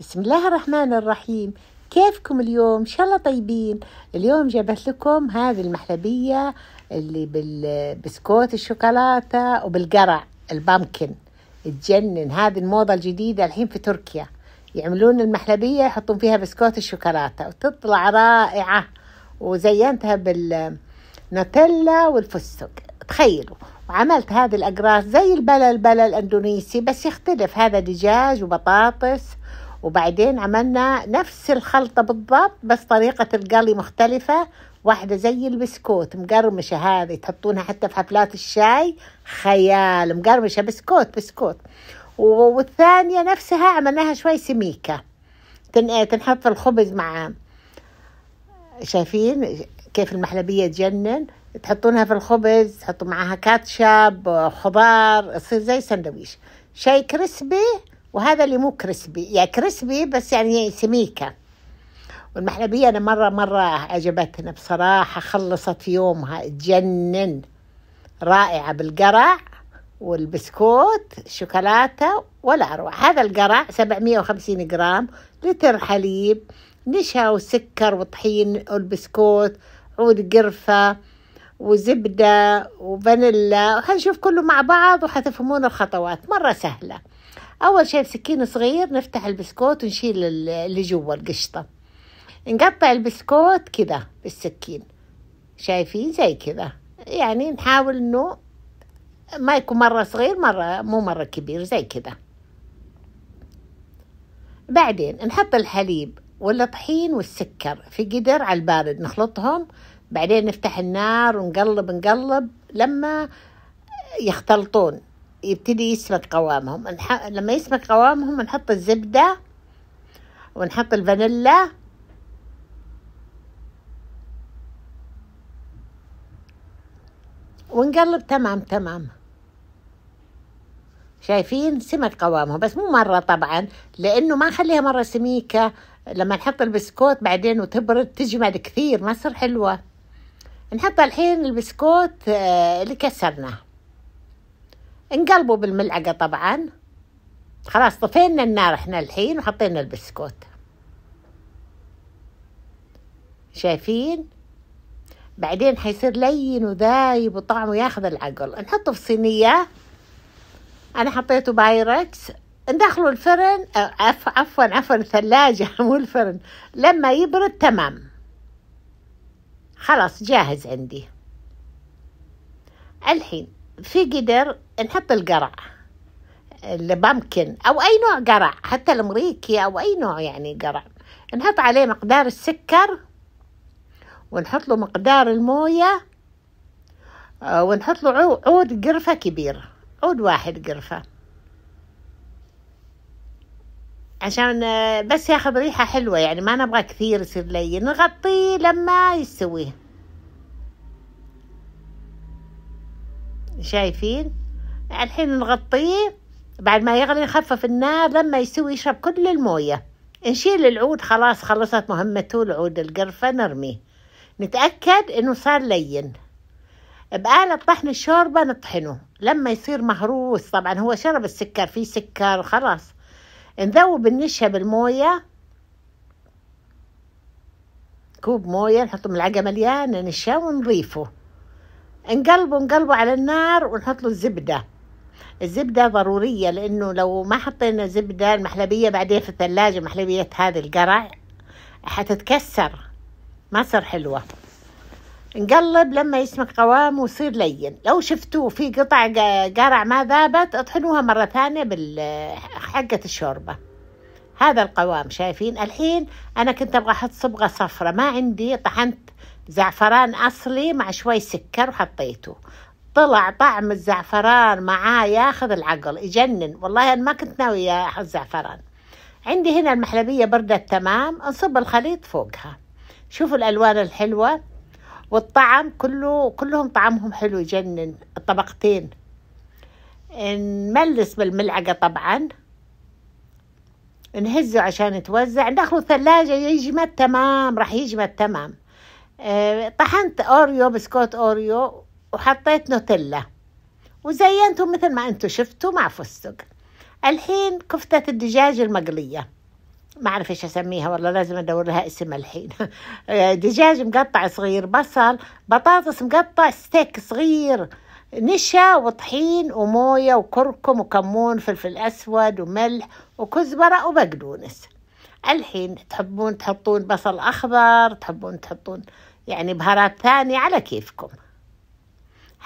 بسم الله الرحمن الرحيم كيفكم اليوم ان شاء الله طيبين اليوم جابت لكم هذه المحلبية اللي بالبسكوت الشوكولاتة وبالقرع البامكن تجنن هذه الموضة الجديدة الحين في تركيا يعملون المحلبية يحطون فيها بسكوت الشوكولاتة وتطلع رائعة وزينتها بالنوتيلا والفستق تخيلوا وعملت هذه الأقراص زي البلل بلل أندونيسي بس يختلف هذا دجاج وبطاطس وبعدين عملنا نفس الخلطة بالضبط بس طريقة القلي مختلفة واحدة زي البسكوت مقرمشة هذه تحطونها حتى في حفلات الشاي خيال مقرمشة بسكوت بسكوت والثانية نفسها عملناها شوي سميكة تنحط في الخبز مع شايفين كيف المحلبية تجنن تحطونها في الخبز تحطوا معاها كاتشب خضار تصير زي سندويش شاي كريسبي وهذا اللي مو كريسبي يا يعني كريسبي بس يعني سميكه والمحلبية أنا مرة مرة عجبتنا بصراحة خلصت يومها تجنن رائعة بالقرع والبسكوت شوكولاتة ولا أروع هذا القرع 750 جرام لتر حليب نشا وسكر وطحين والبسكوت عود قرفة وزبدة وفانيلا نشوف كله مع بعض وحتفهمون الخطوات مرة سهلة أول شيء بسكين صغير نفتح البسكوت ونشيل اللي جوا القشطة نقطع البسكوت كذا بالسكين شايفين زي كذا يعني نحاول انه ما يكون مرة صغير مرة مو مرة كبير زي كذا بعدين نحط الحليب والطحين والسكر في قدر على البارد نخلطهم بعدين نفتح النار ونقلب نقلب لما يختلطون يبتدي يسمك قوامهم نح... لما يسمك قوامهم نحط الزبدة ونحط الفانيلا ونقلب تمام تمام شايفين سمك قوامهم بس مو مرة طبعا لأنه ما خليها مرة سميكة لما نحط البسكوت بعدين وتبرد تجمد كثير ما تصير حلوة نحط الحين البسكوت آه، اللي كسرناه نقلبوا بالملعقة طبعا خلاص طفينا النار احنا الحين وحطينا البسكوت شايفين بعدين حيصير لين وذايب وطعمه ياخذ العقل نحطه في صينية أنا حطيته بايركس ندخله الفرن عفوا عفوا عفوا الثلاجة مو الفرن لما يبرد تمام خلاص جاهز عندي الحين في قدر نحب القرع البامكن او اي نوع قرع حتى الامريكي او اي نوع يعني قرع نحط عليه مقدار السكر ونحط له مقدار المويه آه، ونحط له عود قرفه كبير عود واحد قرفه عشان آه، بس ياخذ ريحه حلوه يعني ما نبغى كثير يصير لين نغطيه لما يستويه شايفين الحين نغطيه بعد ما يغلي نخفف النار لما يسوي يشرب كل الموية نشيل العود خلاص خلصت مهمته العود القرفة نرميه نتأكد انه صار لين بآلة طحن الشوربة نطحنه لما يصير مهروس طبعا هو شرب السكر فيه سكر خلاص نذوب النشا بالموية كوب موية نحطه ملعقة مليانة نشا ونضيفه نقلبه نقلبه على النار ونحط له الزبده الزبده ضروريه لانه لو ما حطينا زبده المحلبيه بعدين في الثلاجه محلبيه هذا القرع حتتكسر ما صار حلوه نقلب لما يسمك قوام ويصير لين لو شفتوه في قطع قرع ما ذابت اطحنوها مرة ثانية حقة الشوربة هذا القوام شايفين الحين أنا كنت أبغى أحط صبغة صفرة ما عندي طحنت زعفران أصلي مع شوي سكر وحطيته طلع طعم الزعفران معاه ياخذ العقل يجنن والله أنا ما كنت ناوية احط زعفران عندي هنا المحلبية بردت تمام نصب الخليط فوقها شوفوا الألوان الحلوة والطعم كله كلهم طعمهم حلو يجنن الطبقتين نملس بالملعقة طبعا نهزه عشان يتوزع ندخله الثلاجه يجمد تمام راح يجمد تمام آه، طحنت أوريو بسكوت أوريو وحطيت نوتيلا وزينته مثل ما انتم شفتوا مع فستق الحين كفتة الدجاج المقلية ما اعرف ايش اسميها والله لازم ادور لها اسم الحين دجاج مقطع صغير بصل بطاطس مقطع ستيك صغير نشا وطحين ومويه وكركم وكمون فلفل اسود وملح وكزبره وبقدونس الحين تحبون تحطون بصل اخضر تحبون تحطون يعني بهارات ثانيه على كيفكم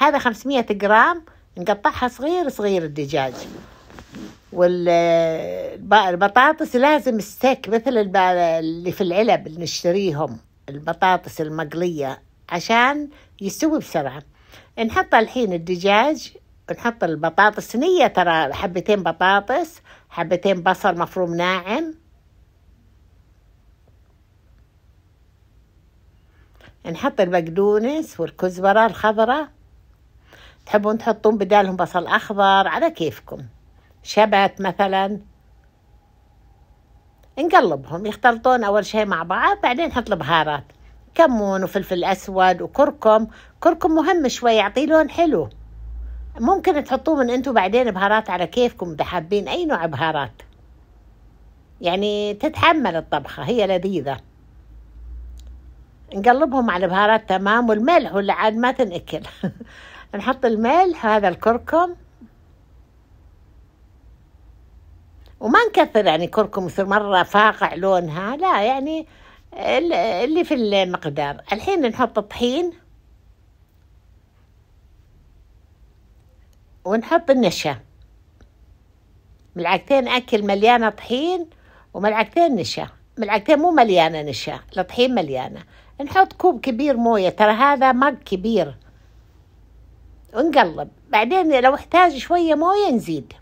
هذا 500 جرام نقطعها صغير صغير الدجاج والبطاطس لازم ستيك مثل اللي في العلب اللي نشتريهم البطاطس المقلية عشان يستوي بسرعة نحط الحين الدجاج نحط البطاطس نية ترى حبتين بطاطس حبتين بصل مفروم ناعم نحط البقدونس والكزبرة الخضراء تحبون تحطون بدالهم بصل أخضر على كيفكم شبت مثلا نقلبهم يختلطون أول شيء مع بعض بعدين نحط البهارات كمون وفلفل أسود وكركم كركم مهم شوي يعطيه لون حلو ممكن تحطوه من انتم بعدين بهارات على كيفكم اذا حابين اي نوع بهارات يعني تتحمل الطبخة هي لذيذة نقلبهم على البهارات تمام والملح والعاد عاد ما تنأكل نحط الميل هذا الكركم وما نكثر يعني كركم مرة فاقع لونها لا يعني اللي في المقدار الحين نحط الطحين ونحط النشا ملعقتين أكل مليانة طحين وملعقتين نشا ملعقتين مو مليانة نشا الطحين مليانة نحط كوب كبير موية ترى هذا مق كبير ونقلب بعدين لو احتاج شوية موية نزيد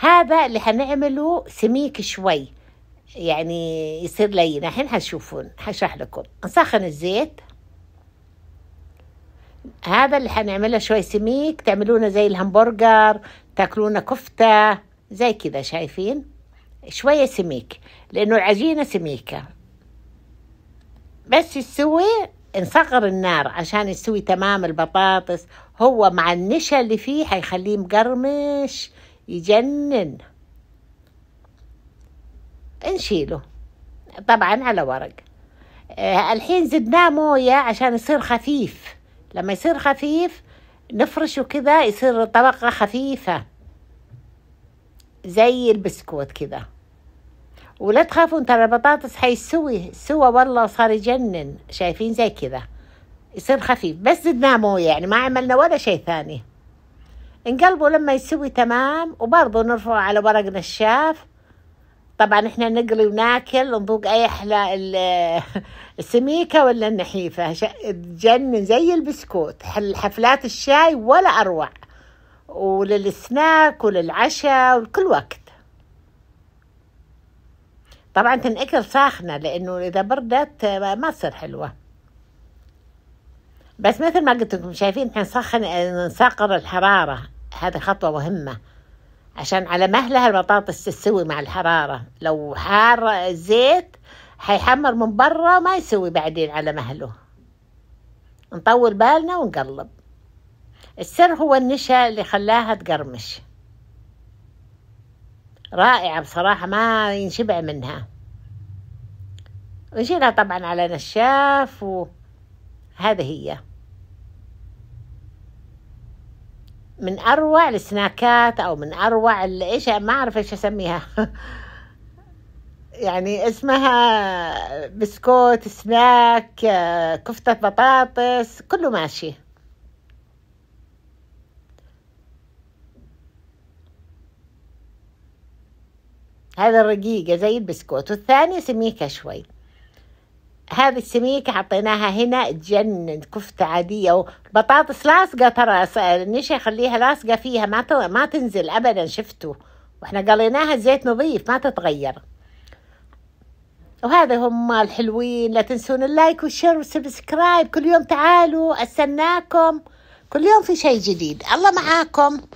هذا اللي حنعمله سميك شوي يعني يصير لين الحين حتشوفون حشرح لكم نسخن الزيت هذا اللي حنعمله شوي سميك تعملونه زي الهمبرجر تاكلونه كفتة زي كذا شايفين شوية سميك لأنه العجينة سميكة بس يسوي نصغر النار عشان يسوي تمام البطاطس هو مع النشا اللي فيه هيخليه مقرمش يجنن نشيله طبعا على ورق آه الحين زدناه مويه عشان يصير خفيف لما يصير خفيف نفرشه كذا يصير طبقة خفيفة زي البسكوت كذا ولا تخافون ترى البطاطس حيسوي سوى والله صار يجنن شايفين زي كذا يصير خفيف بس زدناه مويه يعني ما عملنا ولا شيء ثاني نقلبه لما يسوي تمام وبرضه نرفعه على ورق نشاف طبعا احنا نقلي وناكل نذوق اي احلى السميكه ولا النحيفه تجنن زي البسكوت حفلات الشاي ولا اروع وللسناك وللعشاء ولكل وقت طبعا تنأكل ساخنه لانه اذا بردت ما تصير حلوه بس مثل ما قلت لكم شايفين احنا نسخن نصغر الحراره هذه خطوه مهمه عشان على مهلها البطاطس تستوي مع الحراره لو حار الزيت حيحمر من برا ما يسوي بعدين على مهله نطول بالنا ونقلب السر هو النشا اللي خلاها تقرمش رائعة بصراحة ما ينشبع منها ونشيلها طبعا على نشاف وهذا هي من اروع السناكات او من اروع ايش يعني؟ ما اعرف ايش اسميها يعني اسمها بسكوت سناك كفتة بطاطس كله ماشي هذا الرقيقة زي البسكوت والثاني سميكة شوي هذه السميكة حطيناها هنا تجنن كفتة عادية وبطاطس لاصقة ترى النشا يخليها لاصقة فيها ما ما تنزل أبدا شفتوا واحنا قليناها زيت نظيف ما تتغير وهذا هم الحلوين لا تنسون اللايك والشير والسبسكرايب كل يوم تعالوا استناكم كل يوم في شيء جديد الله معاكم